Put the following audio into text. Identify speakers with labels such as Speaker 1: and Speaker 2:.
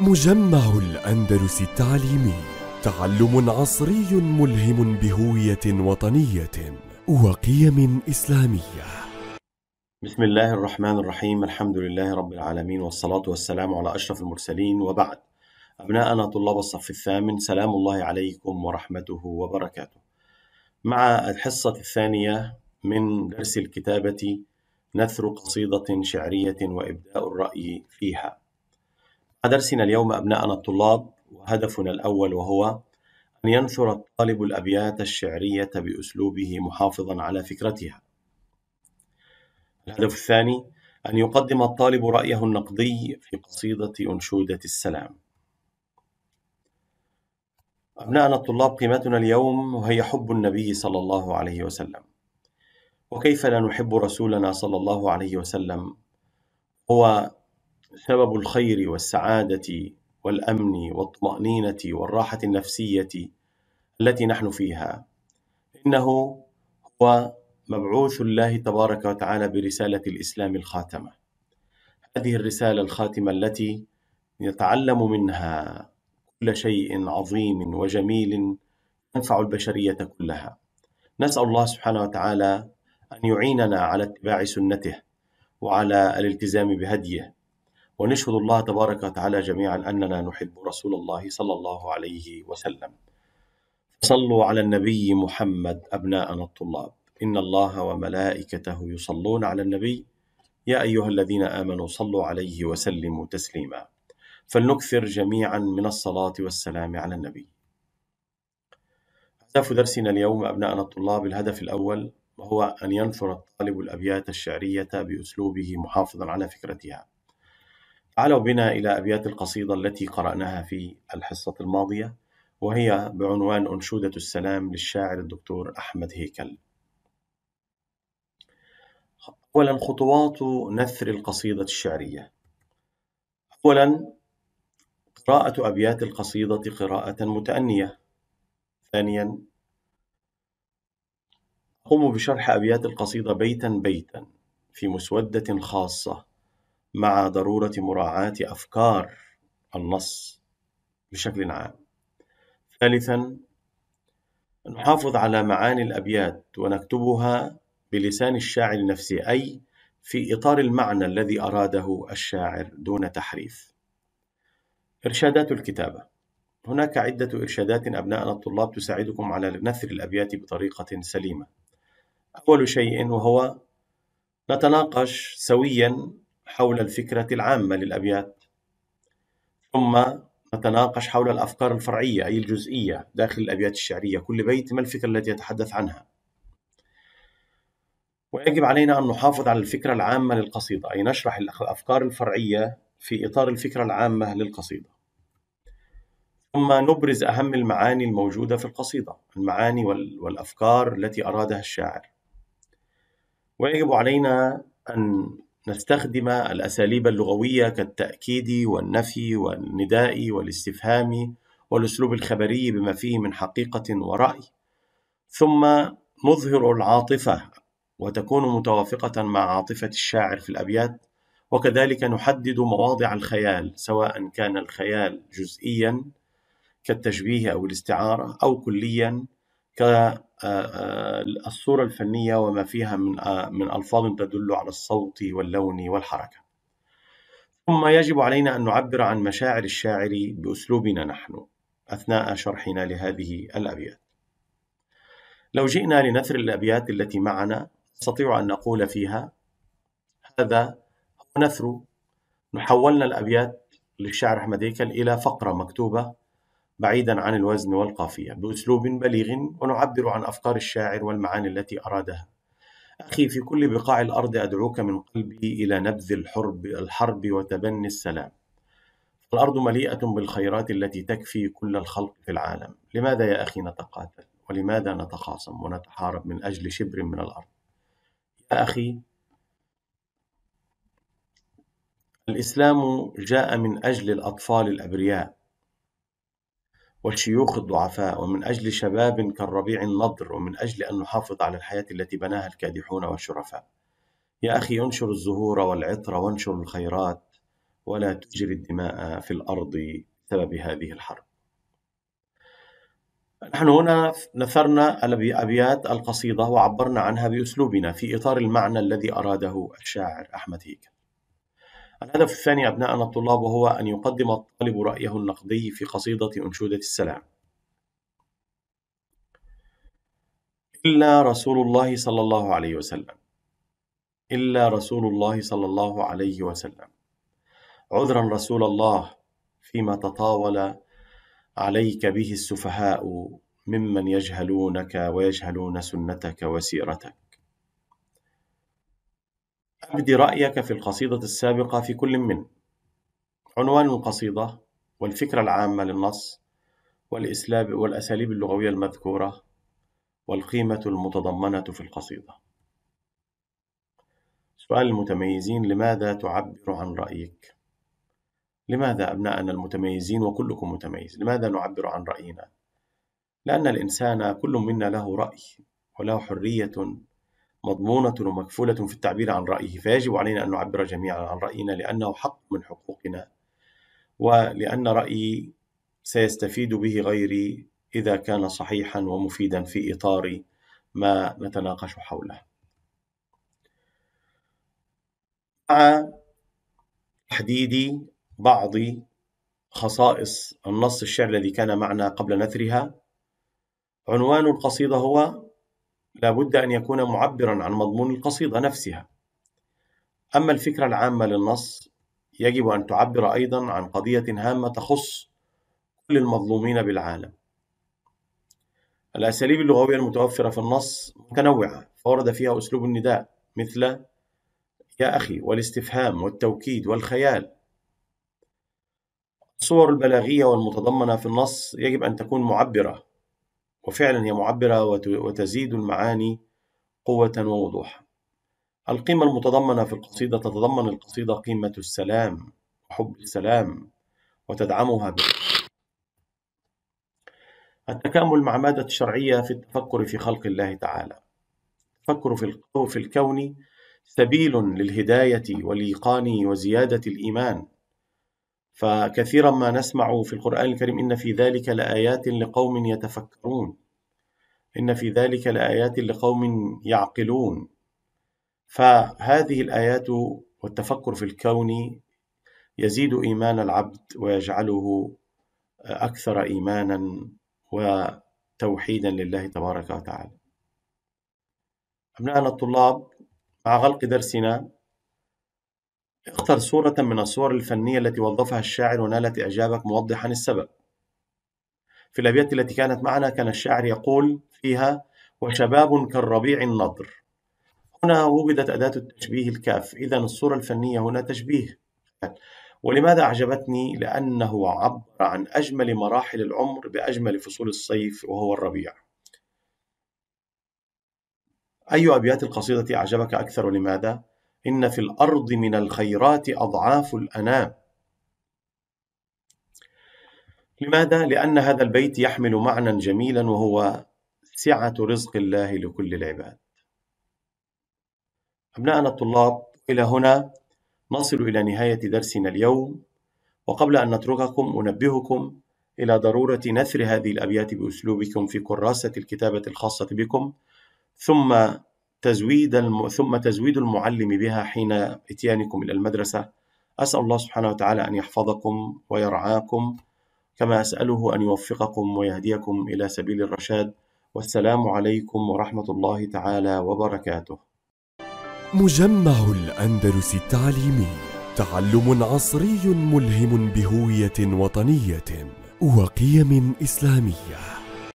Speaker 1: مجمع الأندلس التعليمي تعلم عصري ملهم بهوية وطنية وقيم إسلامية بسم الله الرحمن الرحيم الحمد لله رب العالمين والصلاة والسلام على أشرف المرسلين وبعد أبناءنا طلاب الصف الثامن سلام الله عليكم ورحمته وبركاته مع الحصة الثانية من درس الكتابة نثر قصيدة شعرية وإبداء الرأي فيها درسنا اليوم أبناءنا الطلاب وهدفنا الأول وهو أن ينثر الطالب الأبيات الشعرية بأسلوبه محافظا على فكرتها. الهدف الثاني أن يقدم الطالب رأيه النقدي في قصيدة أنشودة السلام. أبناءنا الطلاب قيمتنا اليوم وهي حب النبي صلى الله عليه وسلم. وكيف لا نحب رسولنا صلى الله عليه وسلم هو سبب الخير والسعادة والأمن والطمأنينة والراحة النفسية التي نحن فيها. إنه هو مبعوث الله تبارك وتعالى برسالة الإسلام الخاتمة. هذه الرسالة الخاتمة التي يتعلم منها كل شيء عظيم وجميل ينفع البشرية كلها. نسأل الله سبحانه وتعالى أن يعيننا على اتباع سنته وعلى الالتزام بهديه ونشهد الله تبارك وتعالى جميعا أننا نحب رسول الله صلى الله عليه وسلم صلوا على النبي محمد أبناءنا الطلاب إن الله وملائكته يصلون على النبي يا أيها الذين آمنوا صلوا عليه وسلموا تسليما فلنكثر جميعا من الصلاة والسلام على النبي هدف درسنا اليوم أبناءنا الطلاب الهدف الأول وهو أن ينثر الطالب الأبيات الشعرية بأسلوبه محافظا على فكرتها تعالوا بنا إلى أبيات القصيدة التي قرأناها في الحصة الماضية وهي بعنوان أنشودة السلام للشاعر الدكتور أحمد هيكل. أولا خطوات نثر القصيدة الشعرية. أولا قراءة أبيات القصيدة قراءة متأنية. ثانيا أقوم بشرح أبيات القصيدة بيتا بيتا في مسودة خاصة مع ضروره مراعاه افكار النص بشكل عام ثالثا نحافظ على معاني الابيات ونكتبها بلسان الشاعر نفسه اي في اطار المعنى الذي اراده الشاعر دون تحريف ارشادات الكتابه هناك عده ارشادات أبناءنا الطلاب تساعدكم على نثر الابيات بطريقه سليمه اول شيء وهو نتناقش سويا حول الفكرة العامة للأبيات ثم نتناقش حول الأفكار الفرعية أي الجزئية داخل الأبيات الشعرية كل بيت ما الفكرة التي يتحدث عنها ويجب علينا أن نحافظ على الفكرة العامة للقصيدة أي نشرح الأفكار الفرعية في إطار الفكرة العامة للقصيدة ثم نبرز أهم المعاني الموجودة في القصيدة المعاني والأفكار التي أرادها الشاعر ويجب علينا أن نستخدم الأساليب اللغوية كالتأكيد والنفي والنداء والاستفهام والأسلوب الخبري بما فيه من حقيقة ورأي ثم نظهر العاطفة وتكون متوافقة مع عاطفة الشاعر في الأبيات وكذلك نحدد مواضع الخيال سواء كان الخيال جزئيا كالتشبيه أو الاستعارة أو كليا كالصورة آه، آه، الفنية وما فيها من آه، من ألفاظ تدل على الصوت واللون والحركة ثم يجب علينا أن نعبر عن مشاعر الشاعر بأسلوبنا نحن أثناء شرحنا لهذه الأبيات لو جئنا لنثر الأبيات التي معنا نستطيع أن نقول فيها هذا هو نثر نحولنا الأبيات للشاعر أحمد هيكل إلى فقرة مكتوبة بعيدا عن الوزن والقافية بأسلوب بليغ ونعبر عن أفكار الشاعر والمعاني التي أرادها أخي في كل بقاع الأرض أدعوك من قلبي إلى نبذ الحرب, الحرب وتبني السلام الأرض مليئة بالخيرات التي تكفي كل الخلق في العالم لماذا يا أخي نتقاتل ولماذا نتخاصم ونتحارب من أجل شبر من الأرض يا أخي الإسلام جاء من أجل الأطفال الأبرياء والشيوخ الضعفاء ومن أجل شباب كالربيع النضر ومن أجل أن نحافظ على الحياة التي بناها الكادحون والشرفاء يا أخي انشر الزهور والعطر وانشر الخيرات ولا تجري الدماء في الأرض بسبب هذه الحرب نحن هنا نثرنا أبيات القصيدة وعبرنا عنها بأسلوبنا في إطار المعنى الذي أراده الشاعر أحمد هيكل الهدف الثاني أبناءنا الطلاب وهو أن يقدم الطالب رأيه النقدي في قصيدة أنشودة السلام إلا رسول الله صلى الله عليه وسلم إلا رسول الله صلى الله عليه وسلم عذرا رسول الله فيما تطاول عليك به السفهاء ممن يجهلونك ويجهلون سنتك وسيرتك أبدي رأيك في القصيدة السابقة في كل من عنوان القصيدة والفكرة العامة للنص والإسلاب والأساليب اللغوية المذكورة والقيمة المتضمنة في القصيدة سؤال المتميزين لماذا تعبر عن رأيك؟ لماذا أبناءنا المتميزين وكلكم متميز؟ لماذا نعبر عن رأينا؟ لأن الإنسان كل منا له رأي وله حرية مضمونة ومكفولة في التعبير عن رأيه فيجب علينا أن نعبر جميعا عن رأينا لأنه حق من حقوقنا ولأن رأيي سيستفيد به غيري إذا كان صحيحا ومفيدا في إطار ما نتناقش حوله مع تحديد بعض خصائص النص الشعر الذي كان معنا قبل نثرها عنوان القصيدة هو لابد أن يكون معبرا عن مضمون القصيدة نفسها أما الفكرة العامة للنص يجب أن تعبر أيضا عن قضية هامة تخص كل المظلومين بالعالم الأساليب اللغوية المتوفرة في النص متنوعة فورد فيها أسلوب النداء مثل يا أخي والاستفهام والتوكيد والخيال الصور البلاغية والمتضمنة في النص يجب أن تكون معبرة وفعلا هي معبرة وتزيد المعاني قوة ووضوحا القيمة المتضمنة في القصيدة تتضمن القصيدة قيمة السلام وحب السلام وتدعمها به التكامل مع مادة الشرعية في التفكر في خلق الله تعالى التفكر في الكون سبيل للهداية والإيقان وزيادة الإيمان فكثيرا ما نسمع في القرآن الكريم إن في ذلك لآيات لقوم يتفكرون إن في ذلك لآيات لقوم يعقلون فهذه الآيات والتفكر في الكون يزيد إيمان العبد ويجعله أكثر إيمانا وتوحيدا لله تبارك وتعالى أبناءنا الطلاب مع غلق درسنا اختر صورة من الصور الفنية التي وظفها الشاعر ونالت إعجابك موضحا السبب في الأبيات التي كانت معنا كان الشاعر يقول فيها وشباب كالربيع النضر هنا وجدت أداة التشبيه الكاف إذا الصورة الفنية هنا تشبيه ولماذا أعجبتني؟ لأنه عبر عن أجمل مراحل العمر بأجمل فصول الصيف وهو الربيع أي أبيات القصيدة أعجبك أكثر ولماذا؟ إن في الأرض من الخيرات أضعاف الأنام لماذا؟ لأن هذا البيت يحمل معنى جميلا وهو سعة رزق الله لكل العباد أبناءنا الطلاب إلى هنا نصل إلى نهاية درسنا اليوم وقبل أن نترككم أنبهكم إلى ضرورة نثر هذه الأبيات بأسلوبكم في كراسة الكتابة الخاصة بكم ثم تزويد الم... ثم تزويد المعلم بها حين اتيانكم الى المدرسه اسال الله سبحانه وتعالى ان يحفظكم ويرعاكم كما اساله ان يوفقكم ويهديكم الى سبيل الرشاد والسلام عليكم ورحمه الله تعالى وبركاته. مجمع الاندلس التعليمي تعلم عصري ملهم بهويه وطنيه وقيم اسلاميه.